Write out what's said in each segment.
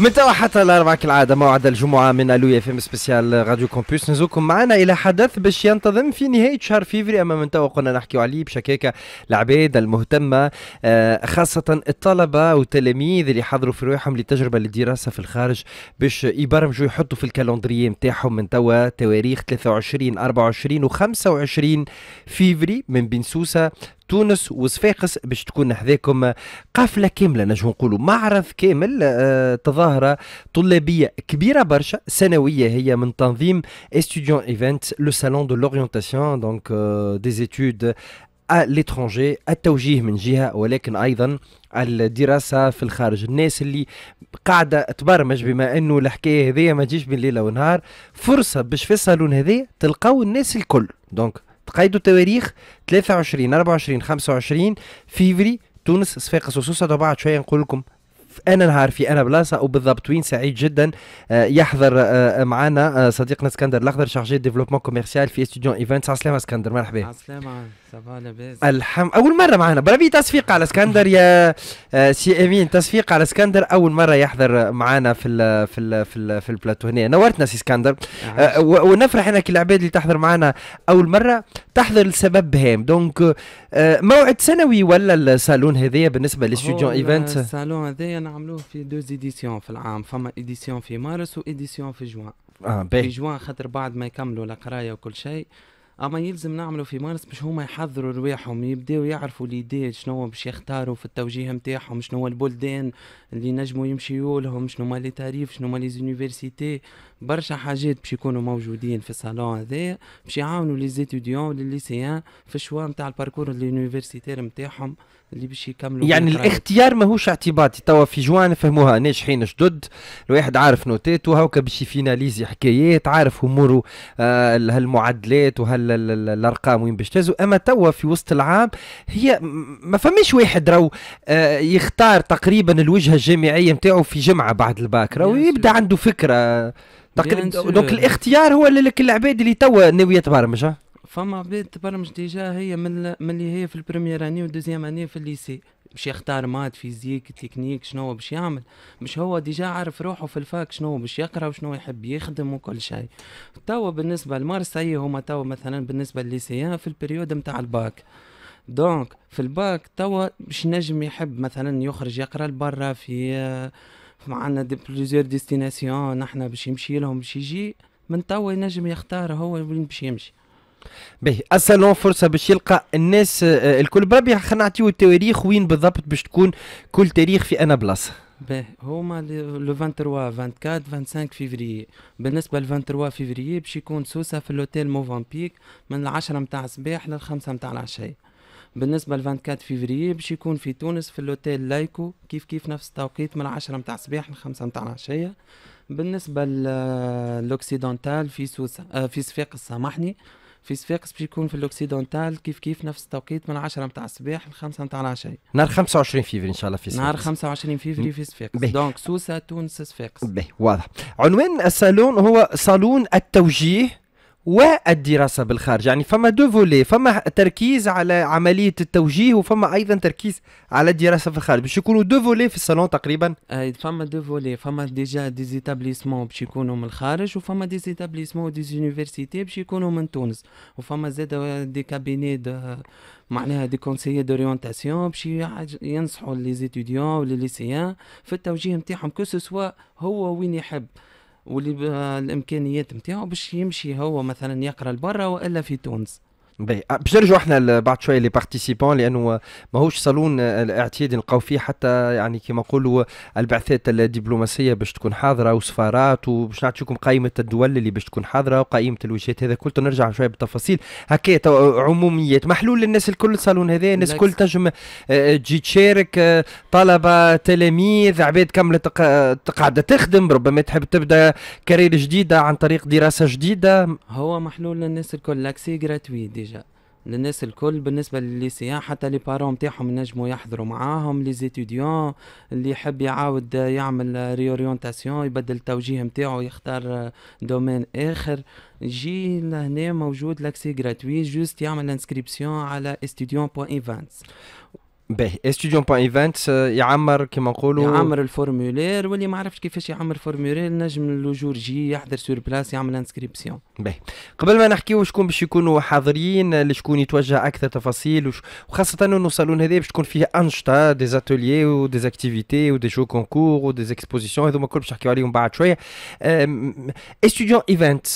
من توا حتى الاربعاء كالعاده موعد الجمعه من الويا ام سبيسيال راديو كومبوس نزوكم معنا الى حدث باش ينتظم في نهايه شهر فيفري اما من توا قلنا نحكيو عليه بشكاكه العباد المهتمه آه، خاصه الطلبه والتلاميذ اللي حضروا في رواحهم للتجربه للدراسه في الخارج باش يبرمجوا يحطوا في الكالندريي نتاعهم من توا تواريخ 23 24 و 25 فيفري من بين سوسه تونس وصفاقس باش تكون حذاكم قافله كامله نجم نقولوا معرض كامل آه، تظاهره طلابيه كبيره برشا سنويه هي من تنظيم استوديون ايفنت لو سالون دو لورينتاسيون دونك دي زيتود ا l'étranger التوجيه من جهة ولكن أيضا الدراسة في الخارج الناس اللي قاعدة تبرمج بما أنه الحكاية هذه ما تجيش بين ليلة ونهار فرصة باش في الصالون هذه تلقاو الناس الكل دونك تقيدوا التواريخ 23 24 25 فيفري تونس صفاقس وسوسة بعد شويه نقول لكم انا نهار في انا بلاصه وبالضبط وين سعيد جدا آه، يحضر آه، آه، معنا صديقنا اسكندر الاخضر شارجي ديفلوبمون كوميرسيال في استوديو ايفنتس على السلامه اسكندر مرحبا على السلامه الحم اول مره معنا برافي تصفيق على اسكندر يا آه، سي امين تصفيق على اسكندر اول مره يحضر معنا في الـ في الـ في, الـ في البلاتو هنا نورتنا سي اسكندر نعم. آه ونفرح انا كي العباد اللي تحضر معنا اول مره تحضر لسبب هام دونك آه موعد سنوي ولا الصالون هذايا بالنسبه للستوديو ايفنت الصالون هذايا نعملوه في دوز ايديسيون في العام فما ايديسيون في مارس وايديسيون في جوان آه في جوان خاطر بعد ما يكملوا القرايه وكل شيء اما يلزم نعملو في مارس باش هما يحضروا رواحهم يبداو يعرفوا ليدي شنو باش يختاروا في التوجيه نتاعهم شنو البلدان اللي نجموا يمشيوا لهم شنو ما لي تاريف شنو ما لي زونيفرسيتي برشا حاجات باش يكونوا موجودين في الصالون هذايا باش يعاونوا لي زيتيديون ولي ليسيان في الشوا نتاع الباركور اليونيفرسيتير نتاعهم اللي باش يكملوا يعني الاختيار ماهوش اعتباطي توا في جوان فهموها ناجحين جدد الواحد عارف نوتاته هاكا باش يفيناليزي حكايات عارف اموره آه هالمعدلات وهالارقام وين باش تهزوا اما توا في وسط العام هي ما فماش واحد راهو آه يختار تقريبا الوجهه الجامعيه نتاعو في جمعه بعد الباك راهو يبدا عنده فكره تقريبا دونك الاختيار هو لك العباد اللي توا ناويه تبرمج فما عباد تبرمج ديجا هي من اللي هي في البريمير اني والدوزيام اني في الليسي باش يختار مات فيزيك تكنيك شنو باش يعمل مش هو ديجا عارف روحه في الفاك شنو باش يقرا وشنو يحب يخدم وكل شيء توا بالنسبه لمارسي هما توا مثلا بالنسبه لليسيان في البريود نتاع الباك دونك في الباك توا باش نجم يحب مثلا يخرج يقرا لبرا في آه معنا دي بليزيور ديستيناسيون نحن باش يمشي لهم باش يجي من توا ينجم يختار هو وين باش يمشي باهي السالون فرصة باش يلقى الناس آه، الكل بربي خلينا نعطيو التواريخ وين بالضبط باش تكون كل تاريخ في أنا بلاصة باهي هما لو 23 24 25 فيفري بالنسبه ل 23 فيفري باش يكون سوسه في لوتيل موفامبيك من العشرة متاع الصباح للخمسة متاع العشيه بالنسبه ل 24 فيفري باش يكون في تونس في الاوتيل لايكو كيف كيف نفس التوقيت من 10 نتاع الصباح ل 5 نتاع العشيه بالنسبه للاوكسيدونتال في سوسه آه، في صفاقس سامحني في صفاقس باش يكون في الاوكسيدونتال كيف كيف نفس التوقيت من 10 نتاع الصباح ل 5 نتاع العشيه نهار 25 فيفري ان شاء الله في صفاقس نهار 25 فيفري في صفاقس دونك سوسه تونس صفاقس باهي واضح عنوان الصالون هو صالون التوجيه والدراسه بالخارج يعني فما دو فولي فما تركيز على عمليه التوجيه وفما ايضا تركيز على الدراسه في الخارج باش يكونوا دو فولي في الصالون تقريبا اي فما دو فولي فما ديجا دي زيتابليسمون باش يكونوا من الخارج وفما دي زيتابليسمون دي زونيفرسيتي باش يكونوا من تونس وفما زاد دي كابيني دو معناها دي كونسيي دوريونتاسيون باش ينصحوا لي زيتيديون ولي ليسيان في التوجيه نتاعهم كو سوا هو وين يحب واللي الامكانيات نتاعو باش يمشي هو مثلا يقرا لبرا والا في تونس باهي آه، باش نرجعوا احنا بعد شويه لي بارتيسيبون لانه ماهوش صالون آه، الاعتياد نلقاو فيه حتى يعني كما نقولوا البعثات الدبلوماسيه باش تكون حاضره وسفارات وباش نعطيكم قائمه الدول اللي باش تكون حاضره وقائمه الوجهات هذا كله نرجع شويه بالتفاصيل هكا عموميات محلول للناس الكل الصالون هذا الناس الكل تنجم آه، تجي تشارك طلبه تلاميذ عباد كامله قاعده تخدم ربما تحب تبدا كارير جديده عن طريق دراسه جديده هو محلول للناس الكل لاكسي جراتوي ديجا للناس الكل بالنسبه للسياح حتى لي بارون تاعهم ينجموا يحضروا معاهم لي زيتوديون اللي يحب يعاود يعمل ريوريونتاسيون يبدل التوجيه نتاعو يختار دومين اخر جي لهنا موجود لاكسي غراتوي جوست يعمل انسكريبسيون على استوديون بوان ايفانتس باهي استوديون بوان ايفنت يعمر كما نقولوا يعمر الفورمولير واللي ما عرفش كيفاش يعمر فورمولير نجم لو جور جي يحضر سور بلاس يعمل انسكريبسيون باهي قبل ما نحكيو شكون باش يكونوا حاضرين آه، لشكون يتوجه اكثر تفاصيل وش... وخاصه انه الصالون هذا باش تكون فيه انشطه دي زاتوليي ودي زاكتيفيتي ودي جو كونكور ودي زيكسبوزيسيون هذوما الكل باش نحكيو عليهم بعد شويه استوديون ايفنت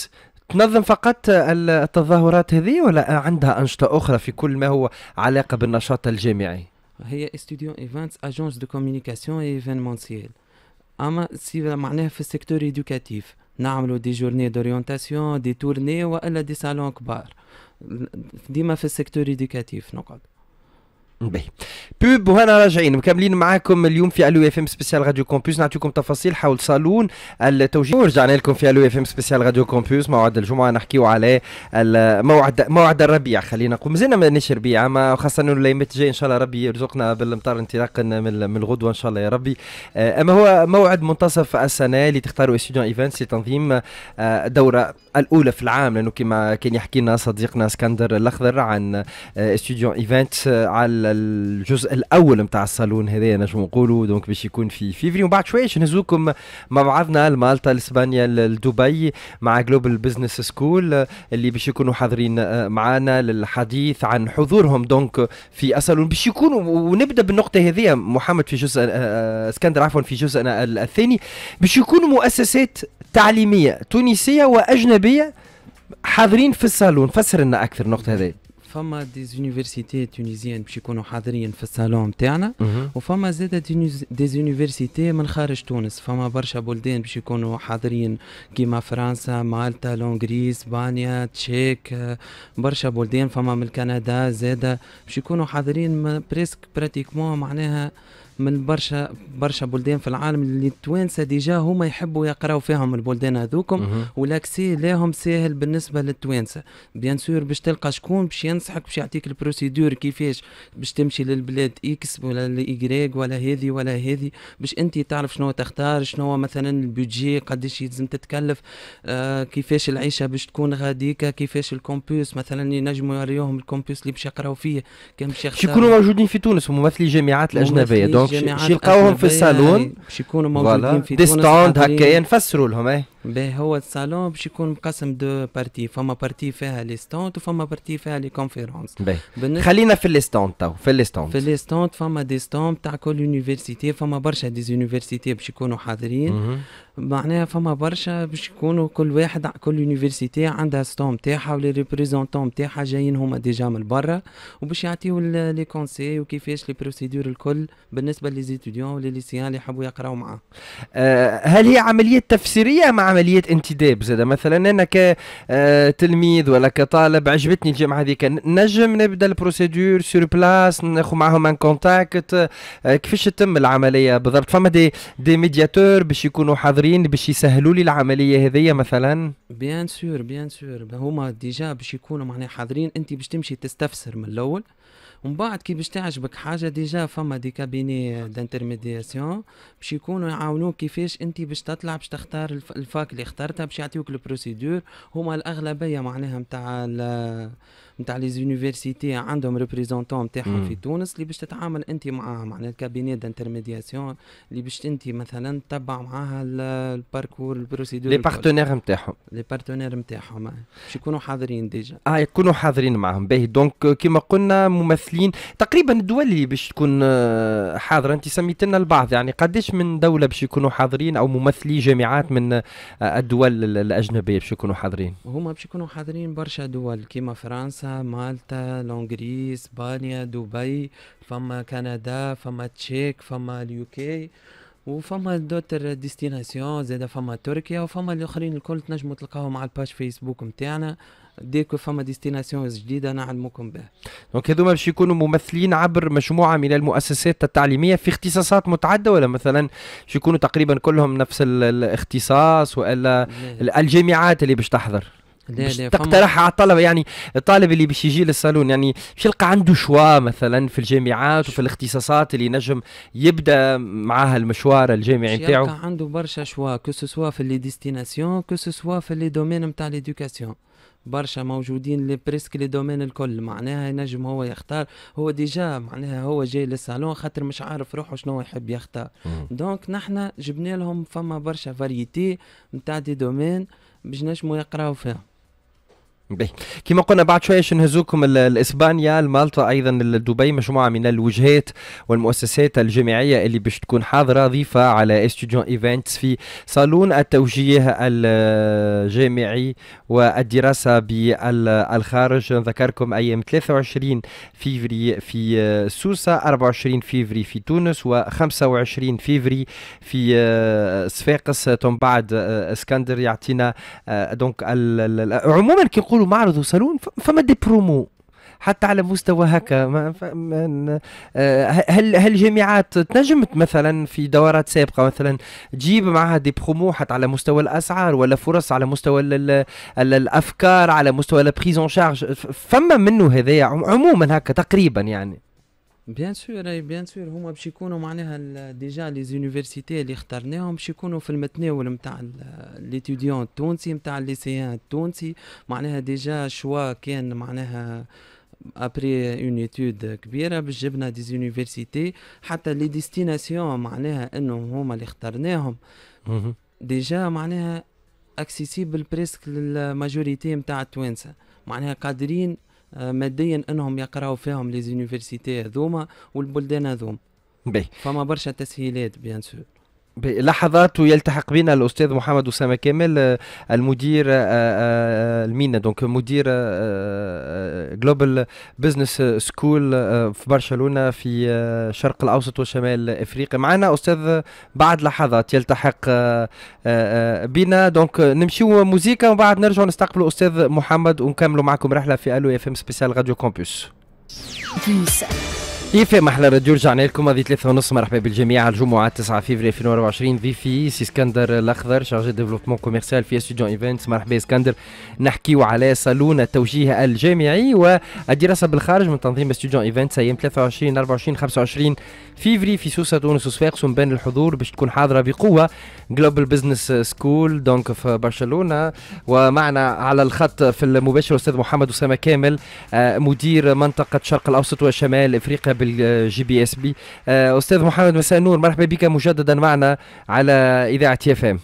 تنظم فقط التظاهرات هذه ولا عندها أنشطة أخرى في كل ما هو علاقة بالنشاط الجامعي؟ هي استوديو ايفنتس اجونس دو كوميونيكاسيون ايفينمونسييل اما سي معناها في السيكتور ايدوكاتيف نعملوا دي جورني دوريونتاسيون دي تورني والا دي سالون كبار ديما في السيكتور ايدوكاتيف نقعد باهي بوب وهنا راجعين مكملين معاكم اليوم في الو اف ام سبيسيال راديو كومبوس نعطيكم تفاصيل حول صالون التوجيه ورجعنا لكم في الو اف ام سبيسيال راديو كومبوس موعد الجمعه نحكيو على موعد موعد الربيع خلينا نقول مازلنا مانيش ربيع ما خاصه انه الايامات الجايه ان شاء الله ربي يرزقنا بالامطار انطلاقا من الغدوه ان شاء الله يا ربي آه، اما هو موعد منتصف السنه اللي تختاروا استوديو ايفنتس لتنظيم آه، دوره الاولى في العام لانه كما كان يحكي لنا صديقنا اسكندر الاخضر عن استوديو آه، ايفنت على الجزء الاول نتاع الصالون هذايا نجم نقولوا دونك باش يكون في فيفري ومن بعد شويه باش نهزوكم مع بعضنا لمالطا لاسبانيا لدبي مع جلوبال بزنس سكول اللي باش يكونوا حاضرين آه، معنا للحديث عن حضورهم دونك في الصالون باش يكونوا ونبدا بالنقطه هذه محمد في جزء آه، آه، اسكندر عفوا في جزءنا الثاني باش يكونوا مؤسسات تعليميه تونسيه واجنبيه حاضرين في الصالون فسر لنا اكثر النقطه هذه فما ديزونيفرسيتي تونيزيان باش يكونوا حاضرين في الصالون تاعنا وفما زاد ديزونيفرسيتي من خارج تونس فما برشا بلدان باش يكونوا حاضرين كيما فرنسا مالطا لونغري اسبانيا تشيك برشا بلدان فما من كندا زادة باش يكونوا حاضرين بريسك براتيكمون معناها من برشا برشا بلدان في العالم اللي التوانسه ديجا هما يحبوا يقراوا فيهم البلدان هذوكم ولاكسي لهم ساهل بالنسبه للتوانسه بيان سور باش تلقى شكون باش ينصحك باش يعطيك البروسيدور كيفاش باش تمشي للبلاد اكس ولا لايكريك ولا هذه ولا هذه باش انت تعرف شنو تختار شنو مثلا البيدجي قداش لازم تتكلف آه كيفاش العيشه باش تكون غاديكا كيفاش الكومبوس مثلا ينجموا يوريوهم الكومبوس اللي باش يقراوا فيه كان باش يكونوا موجودين في تونس وممثلي الجامعات الاجنبيه دونك دونك شي يلقاوهم في الصالون باش يكونوا موجودين في ديستوند هكا نفسروا لهم ايه باهي هو الصالون باش يكون مقسم دو بارتي فما بارتي فيها لي ستونت وفما بارتي فيها لي كونفيرونس بالنسبة... خلينا في لي ستونت تو في لي ستونت في لي ستونت فما دي ستونت تاع كل يونيفرسيتي فما برشا دي يونيفرسيتي باش يكونوا حاضرين معناها فما برشا باش يكونوا كل واحد كل يونيفرسيتي عندها ستون تاعها ولي ريبريزونتون تاعها جايين هما ديجا من برا وباش يعطيو لي كونسي وكيفاش لي بروسيدور الكل بالنسبه لي زيتيديون ولي ليسيان اللي يحبوا يقراو معاه أه هل هي عمليه تفسيريه مع عمليه انتداب زاده مثلا انا كتلميذ آه، ولا كطالب عجبتني الجامعه هذيك نجم نبدا البروسيدور سور بلاس ناخذ معاهم ان كونتاكت كيفاش تتم العمليه بالضبط فما دي دي ميدياتور باش يكونوا حاضرين باش يسهلوا لي العمليه هذيا مثلا بيان سور بيان سور هما ديجا باش يكونوا معناها حاضرين انت باش تمشي تستفسر من الاول ومن بعد كي باش تعجبك حاجه ديجا فما دي كابيني دانترميدياسيون باش يكونوا يعاونوك كيفاش انت باش تطلع باش تختار الفاك اللي اخترتها باش يعطيوك البروسيدور هما الاغلبيه معناها نتاع نتاع لي زونيفرسيتي عندهم ريبريزونتون نتاعهم في تونس اللي باش تتعامل انت معاهم معناها الكابيني دانترميدياسيون اللي باش انت مثلا تتبع معاها الباركور البروسيدور لي بارتنير نتاعهم لي بارتنير نتاعهم آه. باش يكونوا حاضرين ديجا اه يكونوا حاضرين معاهم باهي دونك آه، كيما قلنا ممثلين تقريبا الدول اللي باش تكون آه، حاضره انت سميت لنا البعض يعني قداش من دوله باش يكونوا حاضرين او ممثلي جامعات من الدول الاجنبيه باش يكونوا حاضرين هما باش يكونوا حاضرين برشا دول كيما فرنسا مالطا لونغري اسبانيا دبي فما كندا فما تشيك فما اليوكي وفما دوتر ديستيناسيون زادا فما تركيا وفما الاخرين الكل تنجموا تلقاهم على الباج فيسبوك نتاعنا ديكو فما ديستيناسيون جديده نعلمكم بها دونك هذوما باش يكونوا ممثلين عبر مجموعه من المؤسسات التعليميه في اختصاصات متعدده ولا مثلا باش يكونوا تقريبا كلهم نفس الاختصاص والا الجامعات اللي باش تحضر لا لا تقترحها على الطلبه يعني الطالب اللي باش يجي للصالون يعني باش يلقى عنده شوا مثلا في الجامعات وفي الاختصاصات اللي نجم يبدا معاها المشوار الجامعي نتاعو يلقى عنده برشا شوا كو سوسوا في لي ديستيناسيون كو سوسوا في لي دومين نتاع ليدوكاسيون برشا موجودين لي بريسك لي دومين الكل معناها ينجم هو يختار هو ديجا معناها هو جاي للصالون خاطر مش عارف روحه شنو يحب يختار دونك نحنا جبنا لهم فما برشا فاريتي نتاع دي دومين باش نجموا يقراو فيها بيه. كما قلنا بعد شويه شنهزوكم لاسبانيا لمالطا ايضا لدبي مجموعه من الوجهات والمؤسسات الجامعيه اللي باش تكون حاضره ضيفه على استوديو ايفنتس في صالون التوجيه الجامعي والدراسه بالخارج نذكركم ايام 23 فيفري في سوسه 24 فيفري في تونس و25 فيفري في صفاقس تم بعد آه، اسكندر يعطينا آه، دونك عموما كي نقولوا معرض وصالون فما دي برومو حتى على مستوى هكا ما ما آه، هل هل الجامعات تنجم مثلا في دورات سابقه مثلا تجيب معها دي برومو حتى على مستوى الاسعار ولا فرص على مستوى الافكار على مستوى لابريزون شارج فما منه هذايا عموما هكا تقريبا يعني بيان سور اي بيان سور هما باش يكونوا معناها ديجا لي زونيفرسيتي اللي اخترناهم باش يكونوا في المتناول نتاع ليتيديون التونسي نتاع الليسيان التونسي معناها ديجا شوا كان معناها ابري اون ايتود كبيره باش جبنا دي زونيفرسيتي حتى لي ديستيناسيون معناها انهم هما اللي اخترناهم ديجا معناها اكسيسيبل بريسك للماجوريتي نتاع التوانسه معناها قادرين آه، ماديا انهم يقراو فيهم لي زونيفرسيتي هذوما والبلدان هذوما فما برشا تسهيلات بيان سور لحظات يلتحق بنا الاستاذ محمد اسامه كامل آه، المدير آه، آه، المينا دونك مدير جلوبال بزنس سكول في برشلونه في الشرق الاوسط وشمال افريقيا معنا استاذ بعد لحظات يلتحق بنا دونك نمشيو موزيكا ومن بعد نرجعوا نستقبلوا الاستاذ محمد ونكملوا معكم رحله في الو اف ام سبيسيال راديو كومبوس ما احلى راديو رجعنا لكم هذه ثلاثة ونص مرحبا بالجميع الجمعة 9 فيفري 2024 ضيفي سي اسكندر الاخضر شارجي ديفلوبمون كوميرسيال في استوديو ايفنتس مرحبا اسكندر نحكيو على صالون التوجيه الجامعي والدراسة بالخارج من تنظيم استوديو ايفنتس ايام 23 24 25 فيفري في سوسة تونس وصفاقس بين الحضور باش تكون حاضرة بقوة جلوبال بزنس سكول دونك في برشلونة ومعنا على الخط في المباشر الأستاذ محمد اسامة كامل آه، مدير منطقة الشرق الاوسط وشمال افريقيا بالجي بي اس بي آه، استاذ محمد مساء النور مرحبا بك مجددا معنا على اذاعه اف ام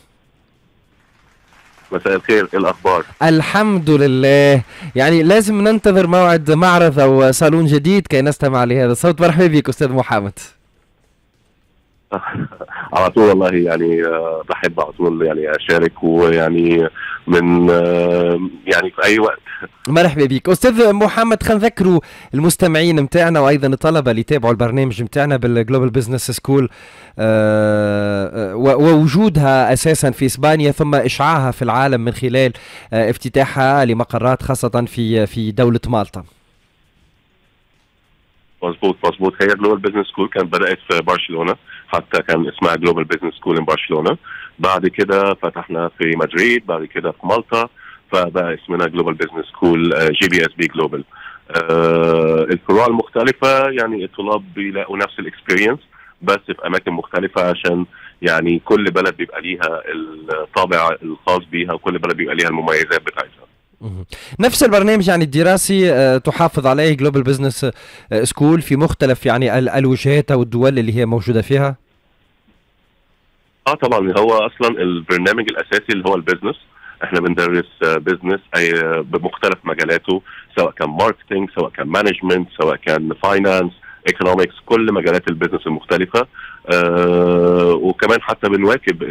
مساء الخير إيه الاخبار الحمد لله يعني لازم ننتظر موعد معرض او صالون جديد كي نستمع لهذا الصوت مرحبا بك استاذ محمد على طول والله يعني آه، بحب على طول يعني اشارك ويعني من آه، يعني في اي وقت مرحبا بك استاذ محمد خلينا نذكروا المستمعين نتاعنا وايضا الطلبه اللي تابعوا البرنامج نتاعنا بالجلوبال بزنس سكول ووجودها اساسا في اسبانيا ثم اشعاعها في العالم من خلال آه، افتتاحها لمقرات خاصه في في دوله مالطا مظبوط مظبوط هي جلوبال بزنس سكول كانت بدات في برشلونه حتى كان اسمها جلوبال بزنس سكول ان برشلونه بعد كده فتحنا في مدريد بعد كده في مالطا فبقى اسمنا جلوبال بزنس سكول جي بي اس بي جلوبال الفروع المختلفه يعني الطلاب بيلاقوا نفس الاكسبيرينس بس في اماكن مختلفه عشان يعني كل بلد بيبقى ليها الطابع الخاص بيها وكل بلد بيبقى ليها المميزات بتاعتها نفس البرنامج يعني الدراسي آه، تحافظ عليه جلوبال بزنس سكول في مختلف يعني الوجهات او الدول اللي هي موجوده فيها اه طبعا هو اصلا البرنامج الاساسي اللي هو البزنس احنا بندرس بزنس آه، اي آه، بمختلف مجالاته سواء كان ماركتنج سواء كان مانجمنت سواء كان فاينانس ايكونومكس كل مجالات البيزنس المختلفه آه، وكمان حتى بنواكب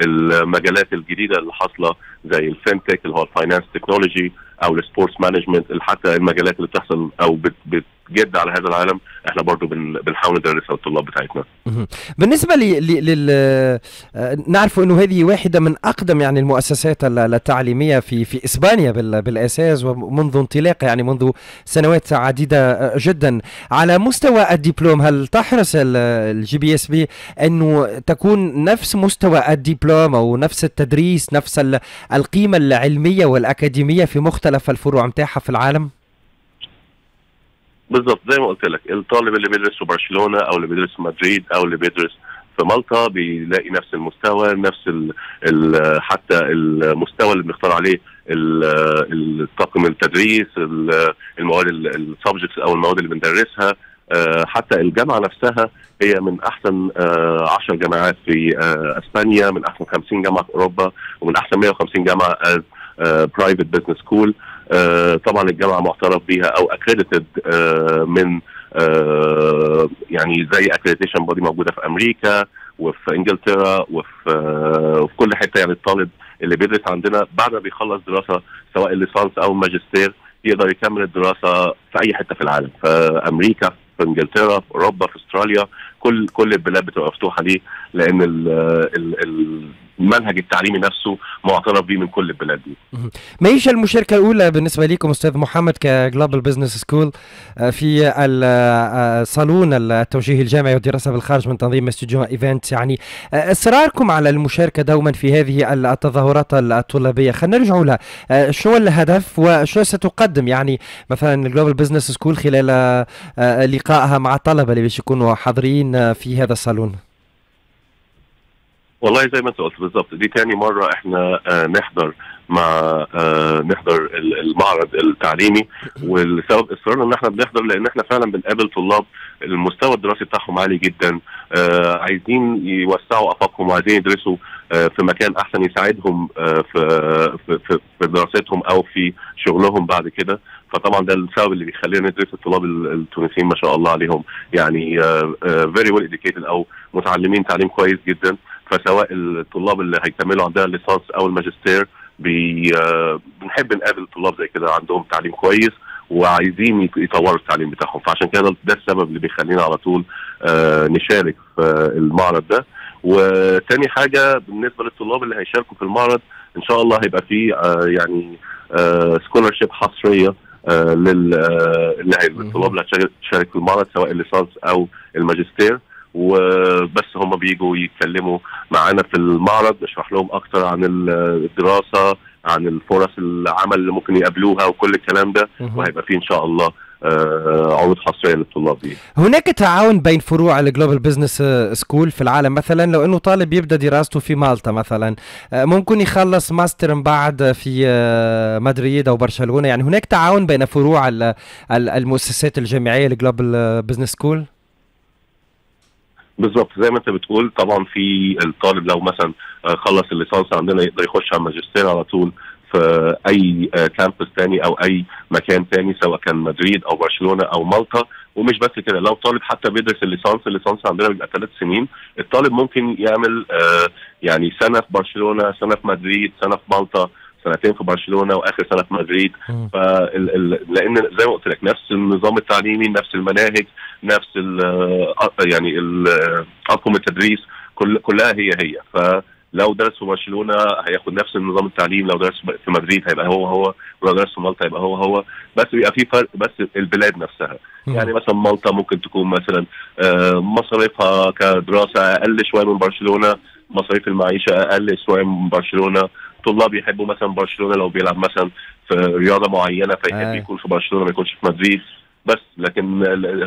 المجالات الجديده اللي حاصله زي الفينتك اللي هو الفاينانس تكنولوجي او السبورتس مانجمنت حتى المجالات اللي بتحصل او بت بت جد على هذا العالم احنا برضو بن... بنحاول ندرسها للطلاب بتاعتنا بالنسبه ل... لي... لل آه، نعرف انه هذه واحده من اقدم يعني المؤسسات التعليميه في في اسبانيا بال... بالاساس ومنذ انطلاقها يعني منذ سنوات عديده آه، جدا على مستوى الدبلوم هل تحرص الجي بي اس بي انه تكون نفس مستوى الدبلوم او نفس التدريس نفس القيمه العلميه والاكاديميه في مختلف الفروع متاحة في العالم؟ بالظبط زي ما قلت لك الطالب اللي بيدرس في برشلونه او اللي بيدرس في مدريد او اللي بيدرس في مالطا بيلاقي نفس المستوى نفس ال الـ حتى المستوى اللي بنختار عليه الطاقم التدريس المواد السبجكتس او المواد اللي بندرسها آه، حتى الجامعه نفسها هي من احسن 10 آه، جامعات في آه، اسبانيا من احسن 50 جامعه في اوروبا ومن احسن 150 جامعه برايفت بزنس سكول آه، طبعا الجامعه معترف بيها او اكريديتد آه، من آه، يعني زي اكريديتيشن بودي موجوده في امريكا وفي انجلترا وفي وفي كل حته يعني الطالب اللي بيدرس عندنا بعد ما بيخلص دراسه سواء الليسانس او الماجستير يقدر يكمل الدراسه في اي حته في العالم في امريكا في انجلترا في اوروبا في استراليا كل كل البلاد بتبقى مفتوحه ليه لان ال ال ال المنهج التعليمي نفسه معترف به من كل البلاد دي. ما هيش المشاركه الاولى بالنسبه لكم استاذ محمد كجلوبال بزنس سكول في الصالون آه، آه، التوجيهي الجامعي والدراسه بالخارج من تنظيم استوديو ايفنت يعني آه، اصراركم على المشاركه دوما في هذه التظاهرات الطلابيه خلينا نرجعوا لها شو الهدف وشو ستقدم يعني مثلا الجلوبال بزنس سكول خلال لقائها مع الطلبه اللي باش يكونوا حاضرين في هذا الصالون. والله زي ما انت قلت بالظبط دي تاني مره احنا آه، نحضر مع آه، نحضر المعرض التعليمي والسبب اصرارنا ان احنا بنحضر لان احنا فعلا بنقابل طلاب المستوى الدراسي بتاعهم عالي جدا آه، عايزين يوسعوا افاقهم وعايزين يدرسوا في مكان احسن يساعدهم في في دراستهم او في شغلهم بعد كده فطبعا ده السبب اللي بيخلينا ندرس الطلاب التونسيين ما شاء الله عليهم يعني فيري ويل او متعلمين تعليم كويس جدا فسواء الطلاب اللي هيكملوا عندنا الليسانس او الماجستير آه، بنحب نقابل طلاب زي كده عندهم تعليم كويس وعايزين يطوروا التعليم بتاعهم فعشان كده ده السبب اللي بيخلينا على طول آه، نشارك في المعرض ده وتاني حاجه بالنسبه للطلاب اللي هيشاركوا في المعرض ان شاء الله هيبقى فيه آه، يعني سكولرشيب حصريه لل اللي هي الطلاب اللي هتشارك في المعرض سواء الليسانس او الماجستير وبس هم بيجوا يتكلموا معانا في المعرض نشرح لهم اكتر عن الدراسه عن الفرص العمل اللي ممكن يقابلوها وكل الكلام ده وهيبقى فيه ان شاء الله آه، عروض حصريه يعني للطلاب دي. هناك تعاون بين فروع الجلوبال بزنس سكول في العالم مثلا لو انه طالب يبدا دراسته في مالطا مثلا آه، ممكن يخلص ماستر من بعد في آه، مدريد او برشلونه يعني هناك تعاون بين فروع المؤسسات الجامعيه الجلوبال بزنس سكول؟ بالظبط زي ما انت بتقول طبعا في الطالب لو مثلا آه، خلص الليسانس عندنا يقدر يخش على الماجستير على طول في اي كامبس آه، تاني او اي مكان تاني سواء كان مدريد او برشلونه او مالطا ومش بس كده لو طالب حتى بيدرس الليسانس الليسانس عندنا بيبقى ثلاث سنين الطالب ممكن يعمل آه، يعني سنه في برشلونه سنه في مدريد سنه في مالطا سنتين في برشلونه واخر سنه في مدريد لان زي ما قلت لك نفس النظام التعليمي نفس المناهج نفس ال يعني اقوم التدريس كل كلها هي هي فلو درس في برشلونه هياخد نفس النظام التعليم لو درس في مدريد هيبقى هو هو ولو درس في مالطا هيبقى هو هو بس بيبقى في فرق بس البلاد نفسها مم. يعني مثلا مالطا ممكن تكون مثلا آه، مصاريفها كدراسه اقل شويه من برشلونه مصاريف المعيشه اقل شويه من برشلونه طلاب يحبوا مثلا برشلونه لو بيلعب مثلا في رياضه معينه فيحب آه. يكون في برشلونه ما يكونش في مدريد بس لكن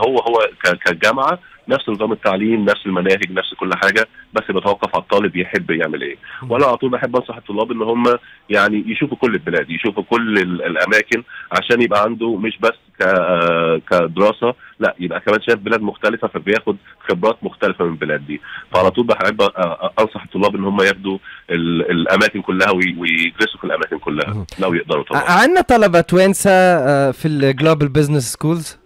هو هو كجامعه نفس نظام التعليم نفس المناهج نفس كل حاجه بس بتوقف على الطالب يحب يعمل ايه وانا على طول بحب انصح الطلاب ان هم يعني يشوفوا كل البلاد يشوفوا كل الاماكن عشان يبقى عنده مش بس كدراسه لا يبقى كمان شايف بلاد مختلفه فبياخد خبرات مختلفه من البلاد دي فعلى طول بحب انصح الطلاب ان هم ياخدوا الاماكن كلها ويدرسوا في الاماكن كلها لو يقدروا طبعا عندنا طلبه توانسه آه، في الجلوبال بزنس سكولز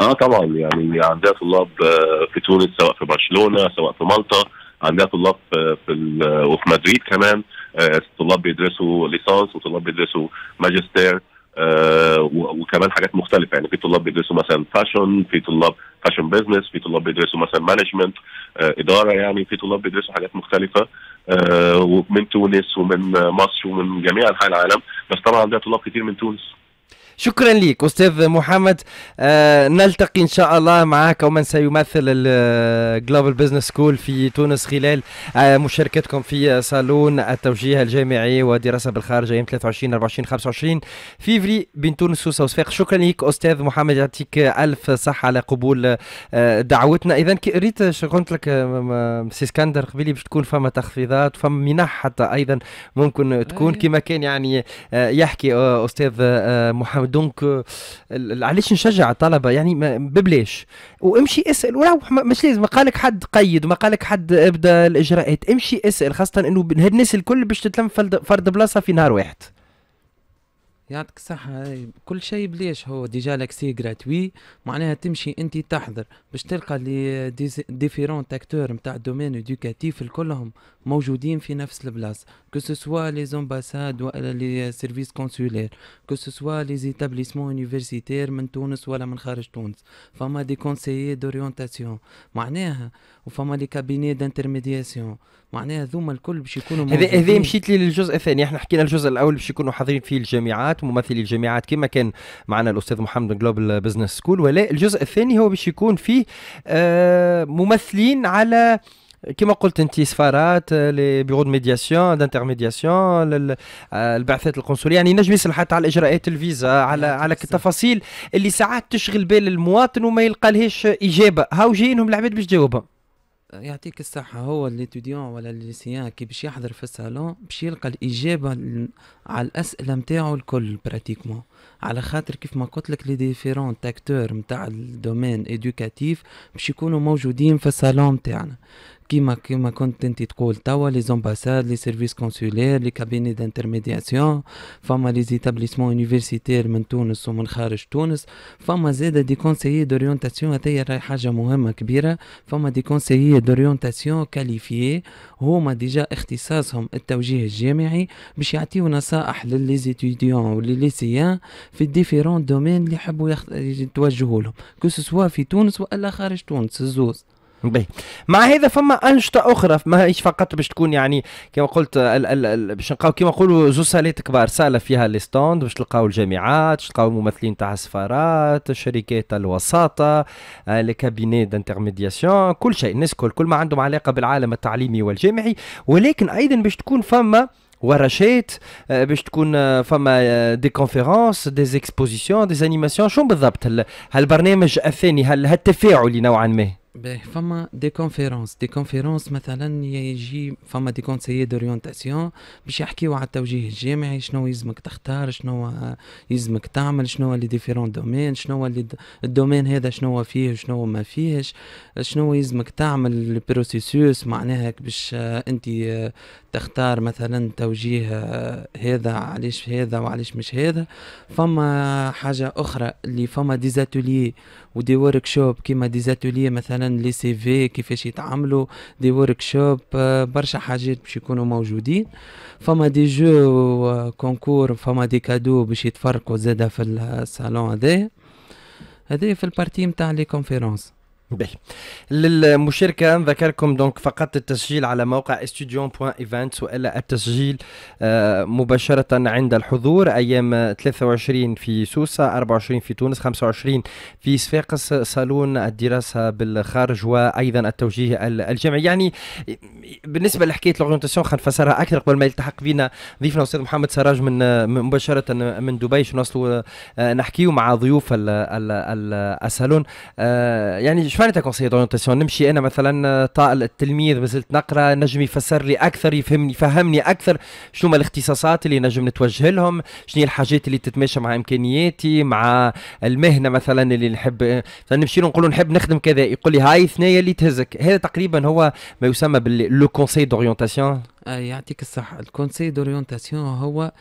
اه طبعا يعني عندنا طلاب آه، في تونس سواء في برشلونه سواء في مالطا عندنا طلاب آه، في وفي مدريد كمان طلاب بيدرسوا ليسانس وطلاب بيدرسوا ماجستير آه وكمان حاجات مختلفه يعني في طلاب بيدرسوا مثلا فاشن في طلاب فاشن بزنس في طلاب بيدرسوا مثلا مانجمنت آه اداره يعني في طلاب بيدرسوا حاجات مختلفه آه ومن تونس ومن مصر ومن جميع انحاء العالم بس طبعا عندنا طلاب كتير من تونس شكرا لك استاذ محمد آه، نلتقي ان شاء الله معك ومن سيمثل الجلوبال بزنس سكول في تونس خلال آه، مشاركتكم في آه، صالون التوجيه الجامعي والدراسه بالخارج ايام 23 24 25 فيفري بين تونس وصفاق شكرا لك استاذ محمد يعطيك الف صحه على قبول دعوتنا اذا ريت شو قلت لك سي اسكندر قبيلي باش تكون فما تخفيضات فما منح حتى ايضا ممكن تكون كما كان يعني يحكي استاذ محمد دونك آه، علاش نشجع الطلبه يعني ببلاش وامشي اسال وروح مش لازم ما قالك حد قيد وما قالك حد ابدا الاجراءات امشي اسال خاصه انه هاد الناس الكل باش تتلم فرد بلاصه في نهار واحد يعطيك الصحة كل شيء بليش هو ديجا لاكسي جراتوي معناها تمشي انت تحضر باش تلقى لي ديفيرون تاكتور نتاع الدومين ادوكاتيف كلهم موجودين في نفس البلاصة كو سوا لي زومباساد ولا لي سيرفيس كونسولير كو سوا لي زيتابليسمون يونيفرسيتير من تونس ولا من خارج تونس فما دي كونسيي دوريونتاسيون معناها وفما لي كابيني دانترميدياسيون معناها ذوما الكل باش يكونوا هذا هذا مشيت لي للجزء الثاني احنا حكينا الجزء الاول باش يكونوا حاضرين فيه الجامعات وممثلي الجامعات كما كان معنا الاستاذ محمد جلوبال بزنس سكول ولا الجزء الثاني هو باش يكون فيه آه ممثلين على كما قلت انت سفارات آه، لي بيرو دو ميدياسيون دانترميدياسيون آه، البعثات القنصليه يعني نجم يسال حتى على اجراءات الفيزا على على التفاصيل اللي ساعات تشغل بال المواطن وما يلقى لهش اجابه هاو جايينهم العباد باش تجاوبهم يعطيك الصحة هو الاتوديون ولا الليسيان كي باش يحضر في الصالون باش يلقى الإجابة على الأسئلة متاعو الكل براتيكمون على خاطر كيف ما قلت لك لي ديفيرون تاكتور متاع الدومين إدوكاتيف باش يكونوا موجودين في الصالون متاعنا كيما كيما كنت انت تقول توا لي زومباساد لي سيرفيس كونسولير لي كابيني دانترميدياسيون فما لي زيتابليسمون يونيفرسيتير من تونس ومن خارج تونس فما زاده دي كونسيي دوريونتاسيون هذيا راهي حاجه مهمه كبيره فما دي كونسيي دوريونتاسيون كاليفيي هما ديجا اختصاصهم التوجيه الجامعي باش يعطيو نصائح للي زيتيديون ولليسيان في ديفيرون دومين اللي يحبوا يتوجهوا لهم كو سوا في تونس والا خارج تونس الزوز بي. مع هذا فما انشطه اخرى ما هيش فقط باش تكون يعني كما قلت باش نلقاو كما نقولوا زو صالات كبار سالة فيها لي ستوند باش تلقاو الجامعات باش تلقاو الممثلين تاع السفارات الشركات الوساطه آه، لي كابيني دانترميدياسيون كل شيء الناس كل كل ما عندهم علاقه بالعالم التعليمي والجامعي ولكن ايضا باش تكون فما ورشات آه، باش تكون آه، فما دي كونفيرونس دي زيكسبوزيسيون دي انيماسيون شنو بالضبط هالبرنامج الثاني هالتفاعلي نوعا ما باهي فما دي كونفيرونس دي كونفيرونس مثلا يجي فما دي كونسيي دوريونتاسيون باش يحكيو على التوجيه الجامعي شنو يلزمك تختار شنو يلزمك تعمل شنو لي ديفيرون دومين شنو لي الدومين هذا شنو فيه شنو ما فيهش شنو يلزمك تعمل البروسيسوس معناها باش انت تختار مثلا توجيه هذا علاش هذا وعلاش مش هذا فما حاجه اخرى اللي فما ديزاتولي ودي ورك شوب كيما ديزاتولي مثلا لي سي في كيفاش يتعاملوا دي ورك شوب آه، برشا حاجات باش يكونوا موجودين فما دي جو كونكور آه، فما دي كادو باش يتفرقوا زاده في الصالون هذا هذايا في البارتي نتاع لي كونفيرونس به للمشاركة نذكركم دونك فقط التسجيل على موقع استوديون.ايفنتس والا التسجيل آه، مباشرة عند الحضور ايام 23 في سوسة 24 في تونس 25 في صفاقس صالون الدراسة بالخارج وايضا التوجيه الجامعي يعني بالنسبة لحكاية الأورينتاسيون خلينا نفسرها اكثر قبل ما يلتحق بنا ضيفنا الاستاذ محمد سراج من مباشرة من دبي شنو آه، نحكيو مع ضيوف الصالون آه، يعني مش معناتها كونسيي دورينتاسيون نمشي انا مثلا آه، طاق التلميذ مازلت نقرا نجم يفسر لي اكثر يفهمني يفهمني اكثر شنو الاختصاصات اللي نجم نتوجه لهم شنو الحاجات اللي تتماشى مع امكانياتي مع المهنه مثلا اللي نحب آه، نمشي له نقول له نحب نخدم كذا يقول لي هاي ثنايا اللي تهزك هذا تقريبا هو ما يسمى باللو كونسيي دورينتاسيون يعطيك الصحه الكونسيي دورينتاسيون هو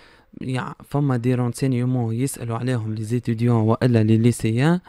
فما دي رونسينيومون يسالوا عليهم لي زيتيديون والا لي ليسيان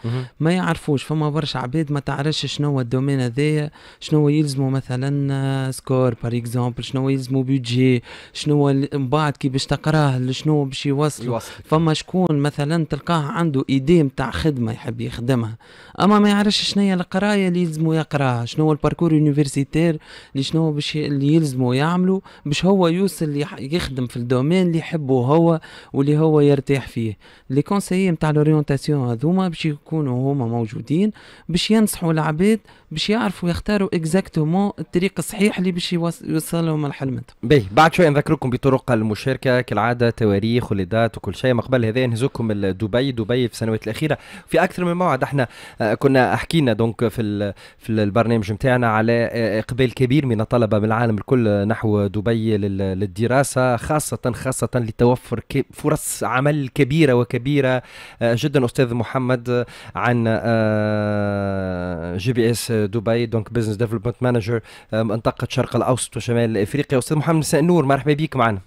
ما يعرفوش فما برشا عباد ما تعرفش شنو هو الدومين هذايا شنو يلزموا مثلا سكور بار اكزومبل شنو يلزموا بيدجي شنو من بعد كي باش تقراه شنو باش يوصلوا فما شكون مثلا تلقاه عنده ايدي نتاع خدمه يحب يخدمها اما ما يعرفش شنو هي القرايه اللي يلزموا يقراها شنو هو الباركور يونيفرسيتير اللي شنو باش اللي يلزموا يعملوا باش هو يوصل يخدم في الدومين اللي يحبه هو هو واللي هو يرتاح فيه لي كونسيي نتاع لورينتاسيون هذوما باش يكونوا هما موجودين باش ينصحوا العباد باش يعرفوا يختاروا اكزاكتومون الطريق الصحيح اللي باش يوصلهم الحلم باهي بعد شويه نذكركم بطرق المشاركه كالعاده تواريخ وليدات وكل شيء مقبل هذا نهزكم لدبي دبي في السنوات الاخيره في اكثر من موعد احنا آه، كنا حكينا دونك في في البرنامج نتاعنا على آه، اقبال كبير من الطلبه من العالم الكل نحو دبي للدراسه خاصه خاصه للتوفر توفر فرص عمل كبيره وكبيره آه، جدا استاذ محمد آه، عن آه، جي بي اس دبي دونك بزنس ديفلوبمنت مانجر منطقه شرق الاوسط وشمال افريقيا استاذ محمد مساء النور مرحبا بك معنا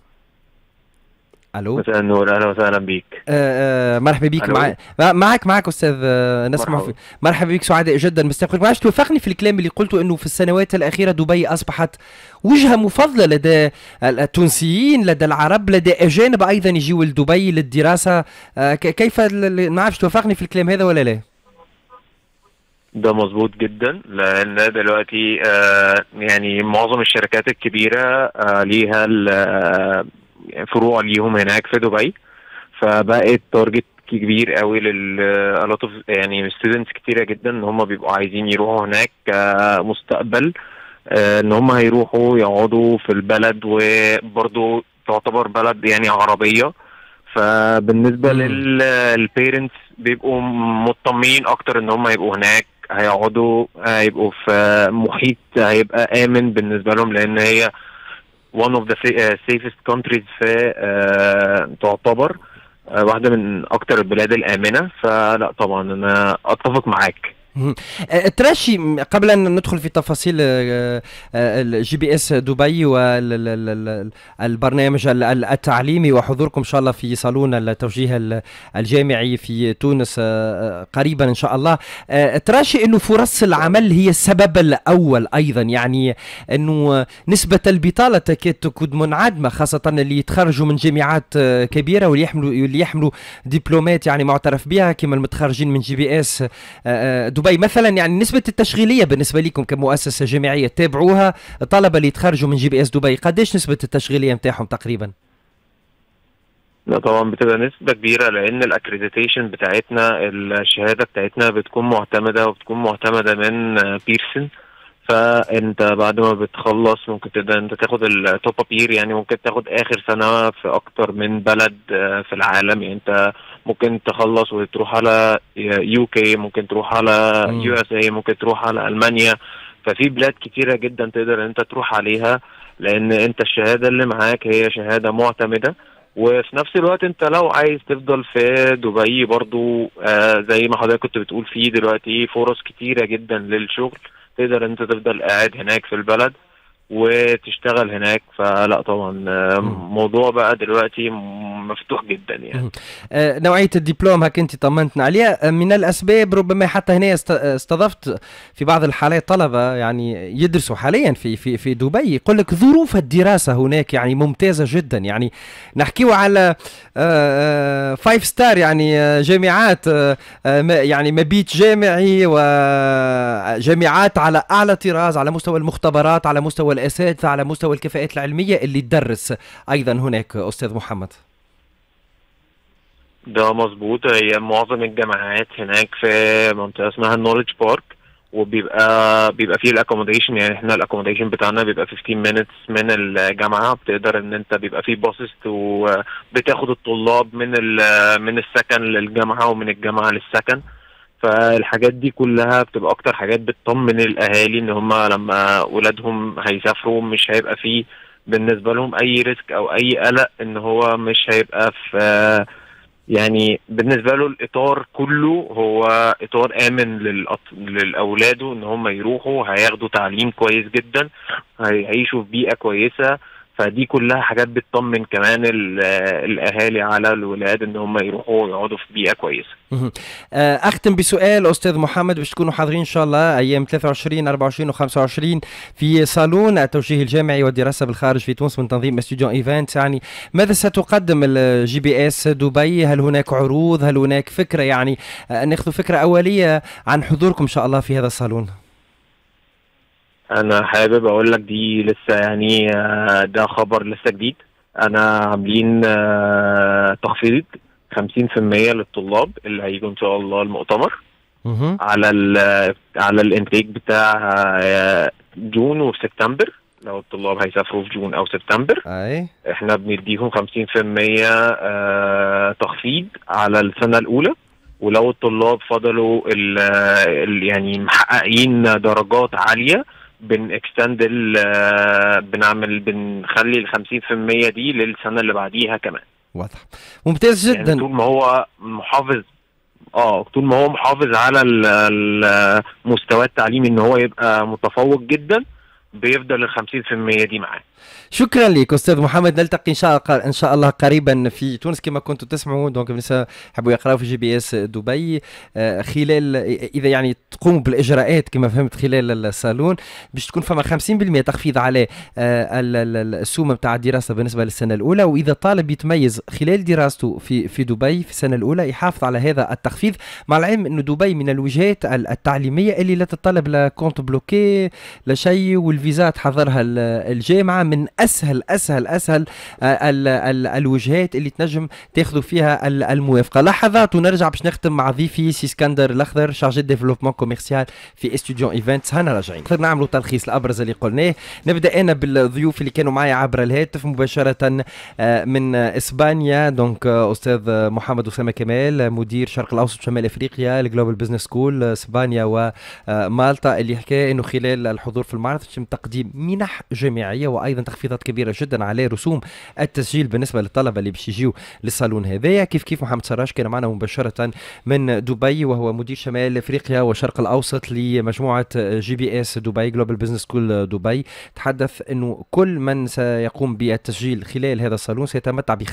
الو مساء النور اهلا وسهلا بك آه،, آه مرحبا بك معك معك استاذ آه، نسمع مرحبا, مرحبا بك سعداء جدا مستقبلك معلش توافقني في الكلام اللي قلته انه في السنوات الاخيره دبي اصبحت وجهه مفضله لدى التونسيين لدى العرب لدى اجانب ايضا يجيوا لدبي للدراسه آه كيف ما عرفش توافقني في الكلام هذا ولا لا؟ ده مظبوط جدا لان دلوقتي آه يعني معظم الشركات الكبيره آه ليها فروع ليهم هناك في دبي فبقت تارجت كبير قوي لل يعني ستودنتس كتيره جدا ان هم بيبقوا عايزين يروحوا هناك كمستقبل آه، ان هم هيروحوا يقعدوا في البلد وبرضه تعتبر بلد يعني عربيه فبالنسبه للبيرنتس آه، بيبقوا مطمئنين اكتر ان هم يبقوا هناك هيقعدوا هيبقوا آه، في محيط هيبقى امن بالنسبه لهم لان هي one of the uh, safest countries في uh, تعتبر uh, واحده من اكتر البلاد الامنه فلا طبعا انا اتفق معاك أه، تراشي قبل ان ندخل في تفاصيل الجي بي اس دبي والبرنامج التعليمي وحضوركم ان شاء الله في صالون التوجيه الجامعي في تونس أه، أه، قريبا ان شاء الله تراشي انه فرص العمل هي السبب الاول ايضا يعني انه نسبه البطاله تكاد تكون منعدمه خاصه اللي يتخرجوا من جامعات كبيره واللي يحملوا اللي يحملوا دبلومات يعني معترف بها كما المتخرجين من جي بي اس دبي دبي مثلا يعني نسبه التشغيليه بالنسبه لكم كمؤسسه جامعيه تابعوها الطلبه اللي تخرجوا من جي بي اس دبي قديش نسبه التشغيليه نتاعهم تقريبا؟ لا طبعا بتبقى نسبه كبيره لان الاكريديتيشن بتاعتنا الشهاده بتاعتنا بتكون معتمده وبتكون معتمده من آه، بيرسون فانت بعد ما بتخلص ممكن تقدر انت تاخد التوب اب يعني ممكن تاخد اخر سنه في اكتر من بلد آه، في العالم يعني انت ممكن تخلص وتروح على يو آه، كي ممكن تروح على يو اس اي ممكن تروح على المانيا ففي بلاد كتيره جدا تقدر انت تروح عليها لان انت الشهاده اللي معاك هي شهاده معتمده وفي نفس الوقت انت لو عايز تفضل في دبي برضو آه زي ما حضرتك كنت بتقول فيه دلوقتي فرص كتيره جدا للشغل تقدر انت تفضل قاعد هناك في البلد وتشتغل هناك فلا طبعا آه، موضوع بقى دلوقتي مفتوح جدا يعني آه، نوعيه الدبلوم هك انت طمنتنا عليها آه، من الاسباب ربما حتى هنا استضفت في بعض الحالات طلبه يعني يدرسوا حاليا في في في دبي يقول لك ظروف الدراسه هناك يعني ممتازه جدا يعني نحكيو على فايف ستار يعني جامعات يعني مبيت جامعي وجامعات على اعلى طراز على مستوى المختبرات على مستوى الاساتذه على مستوى الكفاءات العلمية اللي تدرس أيضا هناك أستاذ محمد ده مظبوط هي معظم الجامعات هناك في منطقه اسمها النولج بارك وبيبقى بيبقى فيه الاكوموديشن يعني احنا الاكوموديشن بتاعنا بيبقى 15 مينتس من الجامعه بتقدر ان انت بيبقى فيه باصس وبتاخد الطلاب من من السكن للجامعه ومن الجامعه للسكن فالحاجات دي كلها بتبقى اكتر حاجات بتطمن الاهالي ان هم لما اولادهم هيسافروا مش هيبقى فيه بالنسبه لهم اي ريسك او اي قلق ان هو مش هيبقى في يعني بالنسبه له الاطار كله هو اطار امن لاولاده ان هم يروحوا هياخدوا تعليم كويس جدا هيعيشوا في بيئه كويسه فدي كلها حاجات بتطمن كمان الاهالي على الولاد ان هم يروحوا ويقعدوا في بيئه كويسه. آه، اختم بسؤال استاذ محمد باش تكونوا حاضرين ان شاء الله ايام 23 24 و25 في صالون التوجيه الجامعي والدراسه بالخارج في تونس من تنظيم استوديو ايفنت يعني ماذا ستقدم الجي بي اس دبي؟ هل هناك عروض؟ هل هناك فكره يعني آه، ناخذ فكره اوليه عن حضوركم ان شاء الله في هذا الصالون؟ انا حابب اقول لك دي لسه يعني آه، ده خبر لسه جديد انا عاملين آه، تخفيض 50% للطلاب اللي هيجوا ان شاء الله المؤتمر على ال آه، على الانتيك بتاع جون وسبتمبر لو الطلاب هيسافروا في جون او سبتمبر اي احنا بنديهم 50% تخفيض على السنه الاولى ولو الطلاب فضلوا ال ال يعني محققين درجات عاليه بنكستند آه، بنعمل بنخلي ال 50% دي للسنه اللي بعديها كمان واضح ممتاز يعني جدا يعني طول ما هو محافظ اه طول ما هو محافظ على المستوى التعليمي ان هو يبقى متفوق جدا بيفضل ال 50% دي معاه شكرا لك استاذ محمد نلتقي ان شاء الله ان شاء الله قريبا في تونس كما كنتم تسمعوا دونك بالنسبه حبوا يقراوا في جي بي اس دبي آه، خلال اذا يعني تقوم بالاجراءات كما فهمت خلال الصالون باش تكون فما 50% تخفيض على آه، السومه نتاع الدراسه بالنسبه للسنه الاولى واذا طالب يتميز خلال دراسته في في دبي في السنه الاولى يحافظ على هذا التخفيض مع العلم انه دبي من الوجهات التعليميه اللي لا تتطلب لا كونت بلوكي لا شيء والفيزا تحضرها الجامعه من اسهل اسهل اسهل الـ آه، الـ الوجهات اللي تنجم تاخذوا فيها الموافقه لحظات ونرجع باش نختم مع ضيفي سي اسكندر الاخضر شارجي ديفلوبمون كوميرسيال في استوديو ايفنتس هنا راجعين خلينا نعملوا تلخيص الابرز اللي قلناه نبدا انا بالضيوف اللي كانوا معي عبر الهاتف مباشره آه، من اسبانيا دونك آه، استاذ محمد اسامه كمال مدير شرق الاوسط شمال افريقيا الجلوبال بزنس سكول اسبانيا ومالطا اللي حكى انه خلال الحضور في المعرض تم تقديم منح جامعيه وايضا تقريبا تخفيضات كبيره جدا على رسوم التسجيل بالنسبه للطلبه اللي باش يجيو للصالون هذايا كيف كيف محمد سراج كان معنا مباشره من دبي وهو مدير شمال افريقيا والشرق الاوسط لمجموعه جي بي اس دبي جلوبال بزنس سكول دبي تحدث انه كل من سيقوم بالتسجيل خلال هذا الصالون سيتمتع ب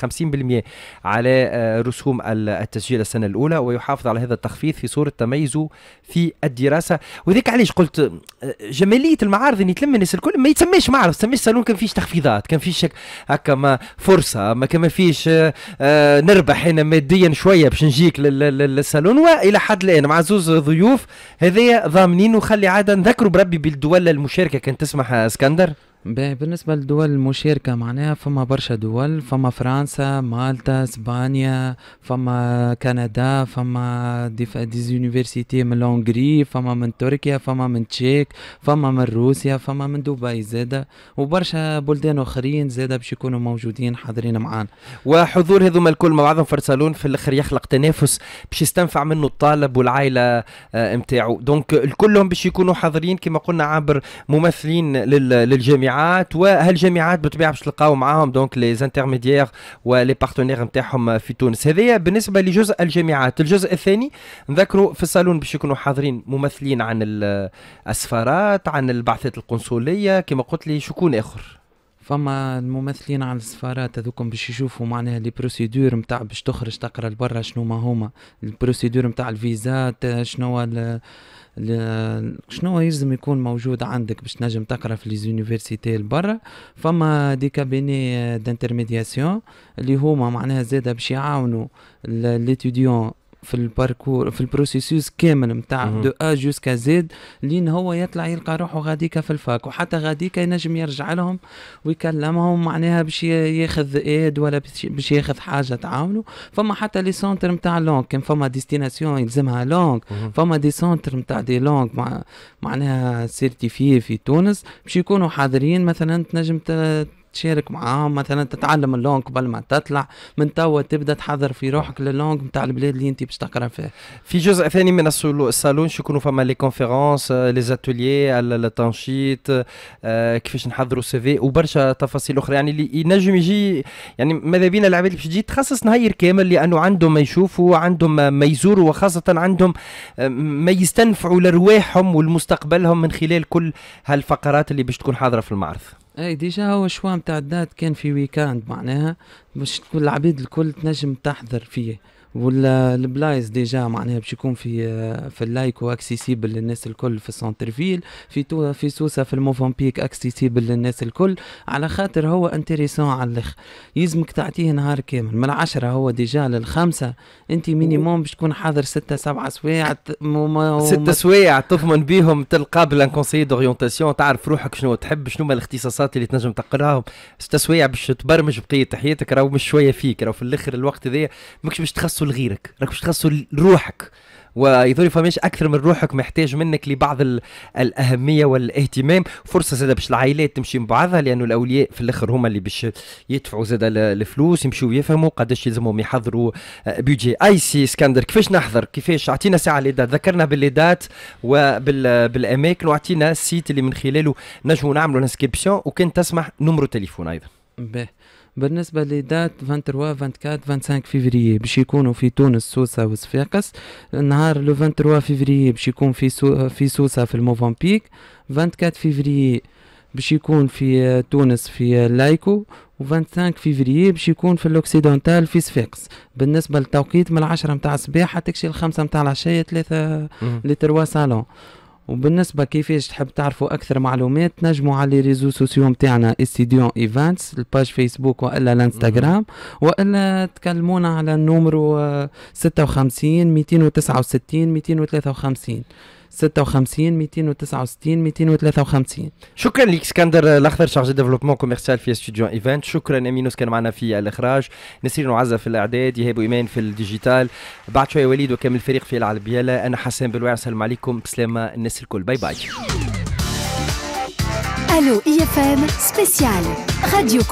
50% على رسوم التسجيل السنه الاولى ويحافظ على هذا التخفيض في صوره تميزه في الدراسه وذيك علاش قلت آه، جماليه المعارض اللي تلم الناس الكل ما يتسماش معرض تسميش صالون كان كان فيش تخفيضات كان فيش هكا ما فرصه ما كان ما فيش آه، آه، نربح هنا ماديا شويه باش نجيك للصالون والى حد الان مع زوز ضيوف هذايا ضامنين وخلي عاده نذكروا بربي بالدول المشاركه كان تسمح آه، اسكندر بالنسبة للدول المشاركة معناها فما برشا دول فما فرنسا مالطا اسبانيا فما كندا فما ديزونيفرسيتي من لونغري فما من تركيا فما من تشيك فما من روسيا فما من دبي زادة وبرشا بلدان اخرين زادة باش يكونوا موجودين حاضرين معانا وحضور هذوما الكل مع بعضهم فرسالون في الاخر يخلق تنافس باش يستنفع منه الطالب والعائلة نتاعو آه، دونك الكلهم باش يكونوا حاضرين كما قلنا عبر ممثلين للجامعة الجامعات وهالجامعات بالطبيعه باش تلقاو معاهم دونك لي زانترميديير ولي بارتنير نتاعهم في تونس هذايا بالنسبه لجزء الجامعات الجزء الثاني نذكروا في الصالون باش يكونوا حاضرين ممثلين عن السفارات عن البعثات القنصليه كما قلت لي شكون اخر فما الممثلين على السفارات هذوكم باش يشوفوا معناها لي بروسيدور نتاع باش تخرج تقرا لبرا شنو ما هما البروسيدور نتاع الفيزات شنو ال شنو يلزم يكون موجود عندك باش تنجم تقرا في زونيفرسيتي لبرا فما دي كابيني دانترميدياسيون اللي هما معناها زاده باش يعاونوا ليتيديون في الباركور في البروسيسوس كامل نتاع دو ا جوسكا زيد لين هو يطلع يلقى روحه غاديكا في الفاك وحتى غاديكا ينجم يرجع لهم ويكلمهم معناها باش ياخذ ايد ولا باش ياخذ حاجه تعاونه فما حتى لي سونتر نتاع لونغ كان فما ديستيناسيون يلزمها لونغ فما دي سونتر نتاع دي لونغ مع معناها سيرتيفي في تونس باش يكونوا حاضرين مثلا تنجم تشارك معاهم مثلا تتعلم اللونج قبل ما تطلع من توا تبدا تحضر في روحك للونج نتاع البلاد اللي انت باش تقرا فيها في جزء ثاني من الصالون شكون فما لي كونفيرونس لي زاتوليي التنشيط كيفاش نحضروا سي في وبرشا تفاصيل اخرى يعني اللي ينجم يجي يعني ماذا بينا العباد اللي باش تجي تخصص نهار كامل لانه عندهم ما يشوفوا عندهم ما يزوروا وخاصه عندهم آه، ما يستنفعوا لارواحهم ولمستقبلهم من خلال كل هالفقرات اللي باش تكون حاضره في المعرض اي ديجا هو شوا متاع الدات كان في ويكاند معناها باش تكون العباد الكل تنجم تحضر فيه البلايز ديجا معناها باش يكون في آه، في اللايك واكسيسيبل للناس الكل في السنترفيل في تو في سوسه في بيك اكسيسيبل للناس الكل على خاطر هو انتريسون على الاخر يلزمك تعطيه نهار كامل من العشرة هو ديجا للخمسة انت مينيموم باش تكون حاضر ستة سبعة سوايع ستة سوايع تضمن بيهم تلقى بلان كونسيي دوريونتاسيون تعرف روحك شنو تحب شنو ما الاختصاصات اللي تنجم تقراهم ستة سوايع باش تبرمج بقية حياتك راهو مش شوية فيك راهو في الاخر الوقت هذايا ماكش باش تخص تخصوا لغيرك راك مش تخصوا لروحك ويظهر فماش اكثر من روحك محتاج منك لبعض الاهميه والاهتمام فرصه زاد باش العائلات تمشي مع بعضها لانه الاولياء في الاخر هما اللي باش يدفعوا زاد الفلوس يمشيوا يفهموا قداش يلزمهم يحضروا بيجي آه، اي سي اسكندر كيفاش نحضر كيفاش اعطينا ساعه لي ذكرنا بالليدات وبالاماكن واعطينا السيت اللي من خلاله نجموا نعملوا انسكريبسيون وكان تسمح نمرو تليفون ايضا بالنسبة لدات 23 24 25 فيفري باش يكونوا في تونس سوسة وصفاقس النهار لو 23 فيفري باش يكون في سو في سوسة في الموفون بيك 24 فيفري باش يكون في تونس في لايكو و25 فيفري باش يكون في الاوكسيدونتال في صفاقس بالنسبه للتوقيت من 10 نتاع الصباح حتى ل 5 نتاع العشيه ثلاثه لتروا سالون وبالنسبه كيفاش تحب تعرفوا اكثر معلومات نجموا على لي ريزو سوسيو نتاعنا استديون ايفانتس الباج فيسبوك والا الانستغرام والا تكلمونا على النومرو 56 269 253 56 269 253 شكرا لك اسكندر الاخضر شارجي ديفلوبمون كوميرسيال في استوديو ايفنت شكرا امينوس كان معنا في الاخراج نسرين وعزه في الاعداد يهاب ايمان في الديجيتال بعد شويه وليد وكامل الفريق في العلبيله انا حسام بالواعي سلم عليكم بسلامه الناس الكل باي باي الو اي اف ام سبيسيال راديو